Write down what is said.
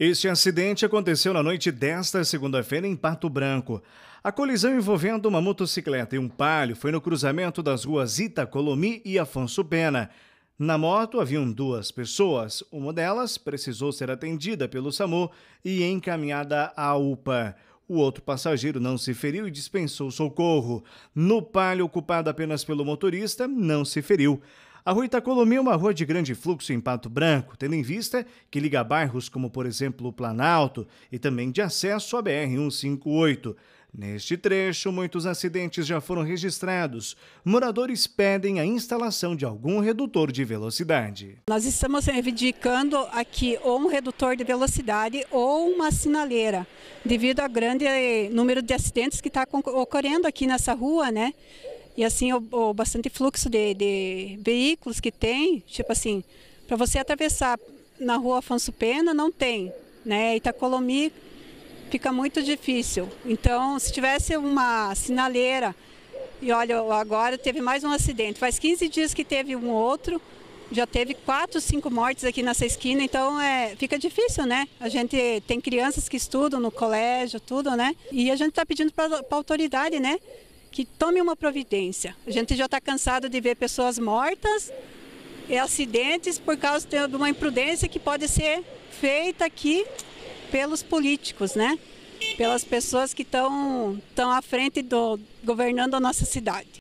Este acidente aconteceu na noite desta segunda-feira em Pato Branco. A colisão envolvendo uma motocicleta e um palio foi no cruzamento das ruas Itacolomi e Afonso Pena. Na moto haviam duas pessoas. Uma delas precisou ser atendida pelo SAMU e encaminhada à UPA. O outro passageiro não se feriu e dispensou socorro. No palio, ocupado apenas pelo motorista, não se feriu. A Rua Itacolomi é uma rua de grande fluxo em Pato Branco, tendo em vista que liga bairros como, por exemplo, o Planalto e também de acesso à BR-158. Neste trecho, muitos acidentes já foram registrados. Moradores pedem a instalação de algum redutor de velocidade. Nós estamos reivindicando aqui ou um redutor de velocidade ou uma sinaleira, devido ao grande número de acidentes que está ocorrendo aqui nessa rua, né? E assim, o, o bastante fluxo de, de, veículos que tem, tipo assim, para você atravessar na rua Afonso Pena, não tem. Né? Itacolomi fica muito difícil. Então, se tivesse uma sinaleira, e olha, agora teve mais um acidente, faz 15 dias que teve um outro, já teve quatro, cinco mortes aqui nessa esquina, então é, fica difícil, né? A gente tem crianças que estudam no colégio, tudo, né? E a gente está pedindo para a autoridade, né? que tome uma providência. A gente já está cansado de ver pessoas mortas e acidentes por causa de uma imprudência que pode ser feita aqui pelos políticos, né? Pelas pessoas que estão à frente do governando a nossa cidade.